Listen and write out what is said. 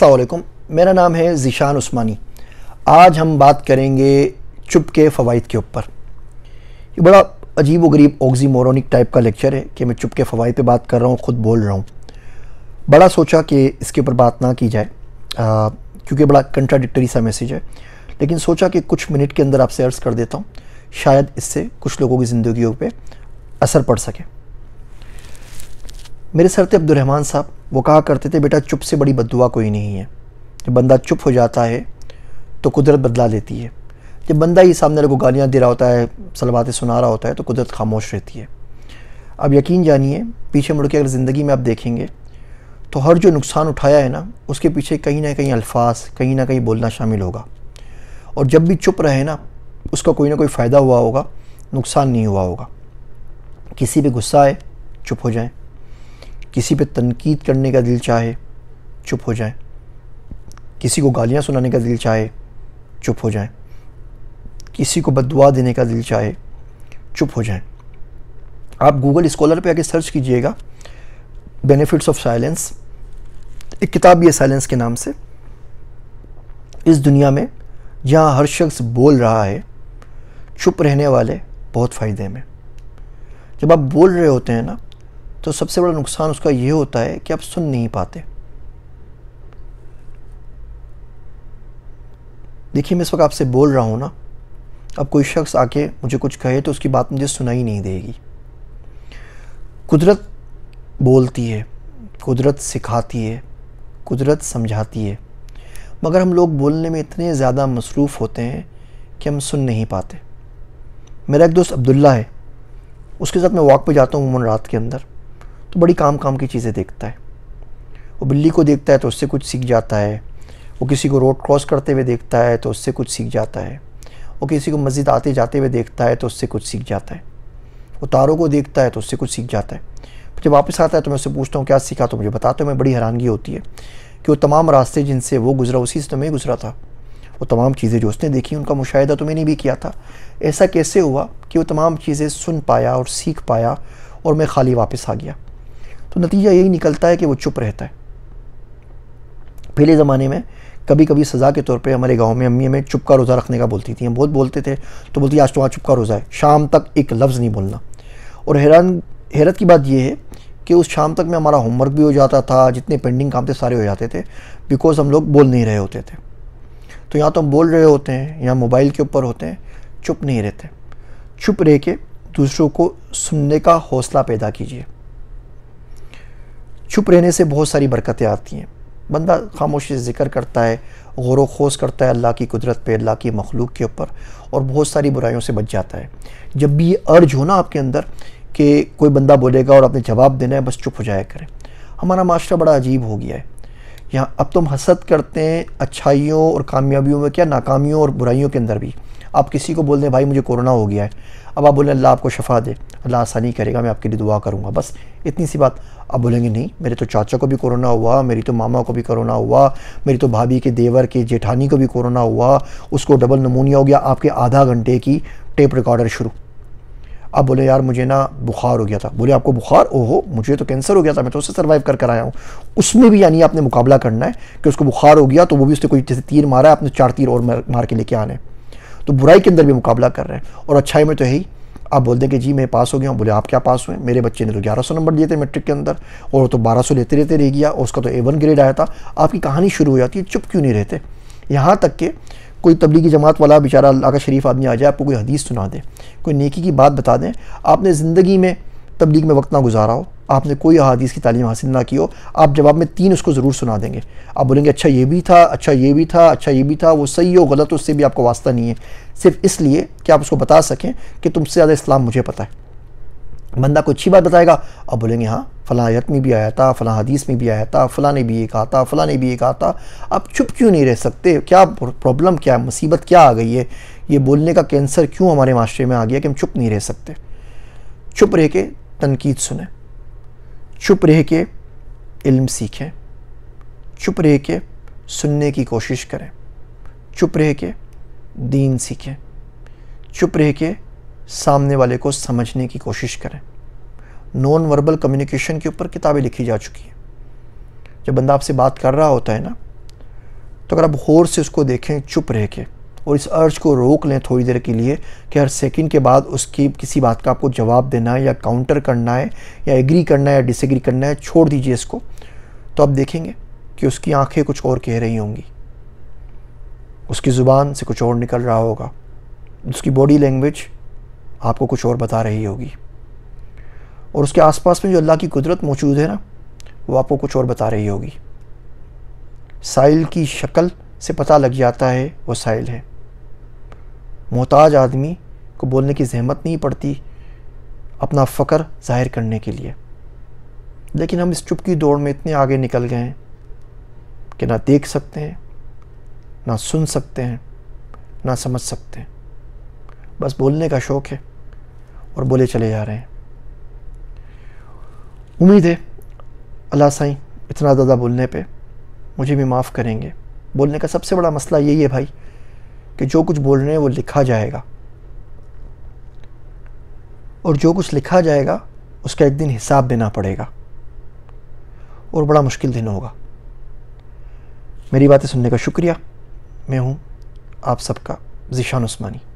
असलकुम मेरा नाम है ज़ीशान उस्मानी आज हम बात करेंगे चुपके फ़वाद के ऊपर ये बड़ा अजीब व गरीब ओगजी मोरनिक टाइप का लेक्चर है कि मैं चुप के फ़वाद पे बात कर रहा हूँ ख़ुद बोल रहा हूँ बड़ा सोचा कि इसके ऊपर बात ना की जाए क्योंकि बड़ा कंट्राडिक्टरी सा मैसेज है लेकिन सोचा कि कुछ मिनट के अंदर आपसे अर्ज़ कर देता हूँ शायद इससे कुछ लोगों की ज़िंदगी पर असर पड़ सके मेरे सरते अब्दुलरहमान साहब वो कहा करते थे बेटा चुप से बड़ी बदुआ कोई नहीं है जब बंदा चुप हो जाता है तो कुदरत बदला लेती है जब बंदा ही सामने लोगों को गालियाँ दे रहा होता है सलवातें सुना रहा होता है तो कुदरत खामोश रहती है अब यकीन जानिए पीछे मुड़ के अगर ज़िंदगी में आप देखेंगे तो हर जो नुकसान उठाया है ना उसके पीछे कहीं ना कहीं अल्फाज कहीं ना कहीं बोलना शामिल होगा और जब भी चुप रहे ना उसका कोई ना कोई फ़ायदा हुआ होगा नुकसान नहीं हुआ होगा किसी भी गुस्सा आए चुप हो जाएं किसी पे तनकीद करने का दिल चाहे चुप हो जाए किसी को गालियाँ सुनाने का दिल चाहे चुप हो जाए किसी को बदुआ देने का दिल चाहे चुप हो जाए आप गूगल स्कॉलर पे आके सर्च कीजिएगा बेनिफिट्स ऑफ साइलेंस एक किताब भी है साइलेंस के नाम से इस दुनिया में जहाँ हर शख्स बोल रहा है चुप रहने वाले बहुत फ़ायदे में जब आप बोल रहे होते हैं ना तो सबसे बड़ा नुकसान उसका यह होता है कि आप सुन नहीं पाते देखिए मैं इस वक्त आपसे बोल रहा हूँ ना अब कोई शख्स आके मुझे कुछ कहे तो उसकी बात मुझे सुनाई नहीं देगी कुदरत बोलती है कुदरत सिखाती है कुदरत समझाती है मगर हम लोग बोलने में इतने ज़्यादा मसरूफ़ होते हैं कि हम सुन नहीं पाते मेरा एक दोस्त अब्दुल्ला है उसके साथ मैं वॉक पे जाता हूँ उमन रात के अंदर तो बड़ी काम काम की चीज़ें देखता है वो बिल्ली को देखता है तो उससे कुछ सीख जाता है वो किसी को रोड क्रॉस करते हुए देखता है तो उससे कुछ सीख जाता है वो किसी को मस्जिद आते जाते हुए देखता है तो उससे कुछ सीख जाता है वो तारों को देखता है तो उससे कुछ सीख जाता है जब वापस आता है तो मैं उससे पूछता हूँ क्या सीखा तो मुझे बताते मैं बड़ी हैरानगी होती है कि वो तमाम रास्ते जिनसे वो गुजरा उसी से तो मैं गुजरा था वो तमाम चीज़ें जो उसने देखी उनका मुशाहिदा तो मैंने भी किया था ऐसा कैसे हुआ कि वो तमाम चीज़ें सुन पाया और सीख पाया और मैं खाली वापस आ गया तो नतीजा यही निकलता है कि वो चुप रहता है पहले ज़माने में कभी कभी सज़ा के तौर पे हमारे गांव में अम्मी हमें चुप का रोज़ा रखने का बोलती थी हम बहुत बोलते थे तो बोलती आज तो वहाँ चुप का रोज़ा है शाम तक एक लफ्ज़ नहीं बोलना और हैरान हैरत की बात यह है कि उस शाम तक में हमारा होमवर्क भी हो जाता था जितने पेंडिंग काम थे सारे हो जाते थे बिकॉज हम लोग बोल नहीं रहे होते थे तो या तो हम बोल रहे होते हैं या मोबाइल के ऊपर होते हैं चुप नहीं रहते चुप रह के दूसरों को सुनने का हौसला पैदा कीजिए चुप रहने से बहुत सारी बरकतें आती हैं बंदा खामोशी से ज़िक्र करता है गौर खोज करता है अल्लाह की कुदरत पे अल्लाह की मखलूक के ऊपर और बहुत सारी बुराइयों से बच जाता है जब भी ये अर्ज हो ना आपके अंदर कि कोई बंदा बोलेगा और आपने जवाब देना है बस चुप हो जाया करें हमारा माशरा बड़ा अजीब हो गया है यहाँ अब तुम तो हसद करते हैं अच्छाइयों और कामयाबियों में क्या नाकामियों और बुराइयों के अंदर भी आप किसी को बोल दें भाई मुझे कोरोना हो गया है अब आप बोलें अल्लाह आपको शफा दे अल्लाह आसानी करेगा मैं आपके लिए दुआ करूँगा बस इतनी सी बात अब बोलेंगे नहीं मेरे तो चाचा को भी कोरोना हुआ मेरी तो मामा को भी कोरोना हुआ मेरी तो भाभी के देवर के जेठानी को भी कोरोना हुआ उसको डबल नमूनिया हो गया आपके आधा घंटे की टेप रिकॉर्डर शुरू अब बोले यार मुझे ना बुखार हो गया था बोले आपको बुखार ओहो मुझे तो कैंसर हो गया था मैं तो उससे सर्वाइव कर कर आया हूँ उसमें भी यानी आपने मुकाबला करना है कि उसको बुखार हो गया तो वो भी उसने कोई जैसे तीर मारा है आपने चार तीर और मार के लेके आना है तो बुराई के अंदर भी मुकाबला कर रहे हैं और अच्छाई में तो यही आप बोल दें कि जी मैं पास हो गया हूँ बोले आप क्या पास हुए मेरे बच्चे ने तो ग्यारह सौ नंबर दिए थे मैट्रिक के अंदर और तो बारह सौ लेते रहते रह गया और उसका तो ए वन ग्रेड आया था आपकी कहानी शुरू हो जाती है चुप क्यों नहीं रहते यहाँ तक के कोई तबलीगी जमात वाला बेचारा अल्लाह का शरीफ आदमी आ जाए आपको कोई हदीस सुना दे कोई नेकी की बात बता दें आपने ज़िंदगी में तबलीग में वक्त ना गुजारा हो आपने कोई अदीस की तालीम हासिल ना की हो आप जवाब में तीन उसको ज़रूर सुना देंगे आप बोलेंगे अच्छा ये भी था अच्छा ये भी था अच्छा ये भी था वो सही हो गलत हो उससे भी आपको वास्ता नहीं है सिर्फ इसलिए कि आप उसको बता सकें कि तुमसे ज़्यादा इस्लाम मुझे पता है बंदा को अच्छी बात बताएगा अब बोलेंगे हाँ फ़लाँ आयत में भी आया था फ़लाँ हदीस में भी आया था फ़लाँ ने भी ये कहा था फ़लाँ ने भी ये कहा था आप चुप क्यों नहीं रह सकते क्या प्रॉब्लम क्या है मुसीबत क्या आ गई है ये बोलने का कैंसर क्यों हमारे माशरे में आ गया कि हम चुप नहीं रह सकते चुप रह के तनकीद सुने चुप रह के इल्म सीखें चुप रह के सुनने की कोशिश करें चुप रह के दीन सीखें चुप रह के सामने वाले को समझने की कोशिश करें नॉन वर्बल कम्युनिकेशन के ऊपर किताबें लिखी जा चुकी हैं जब बंदा आपसे बात कर रहा होता है ना तो अगर आप गौर से उसको देखें चुप रह के और इस अर्ज को रोक लें थोड़ी देर के लिए कि हर सेकंड के बाद उसकी किसी बात का आपको जवाब देना है या काउंटर करना है या एग्री करना है या डिसएग्री करना है छोड़ दीजिए इसको तो आप देखेंगे कि उसकी आंखें कुछ और कह रही होंगी उसकी ज़ुबान से कुछ और निकल रहा होगा उसकी बॉडी लैंग्वेज आपको कुछ और बता रही होगी और उसके आसपास में जो अल्लाह की कुदरत मौजूद है ना वो आपको कुछ और बता रही होगी साइल की शक्ल से पता लग जाता है वो साइल है मोहताज आदमी को बोलने की जहमत नहीं पड़ती अपना फ़क्र ज़ाहिर करने के लिए लेकिन हम इस चुप की दौड़ में इतने आगे निकल गए हैं कि ना देख सकते हैं ना सुन सकते हैं ना समझ सकते हैं बस बोलने का शौक़ है और बोले चले जा रहे हैं उम्मीद है अल्लाह साईं इतना ज़्यादा बोलने पे मुझे भी माफ़ करेंगे बोलने का सबसे बड़ा मसला यही है भाई कि जो कुछ बोल रहे हैं वो लिखा जाएगा और जो कुछ लिखा जाएगा उसका एक दिन हिसाब देना पड़ेगा और बड़ा मुश्किल दिन होगा मेरी बातें सुनने का शुक्रिया मैं हूँ आप सबका ज़िशान उस्मानी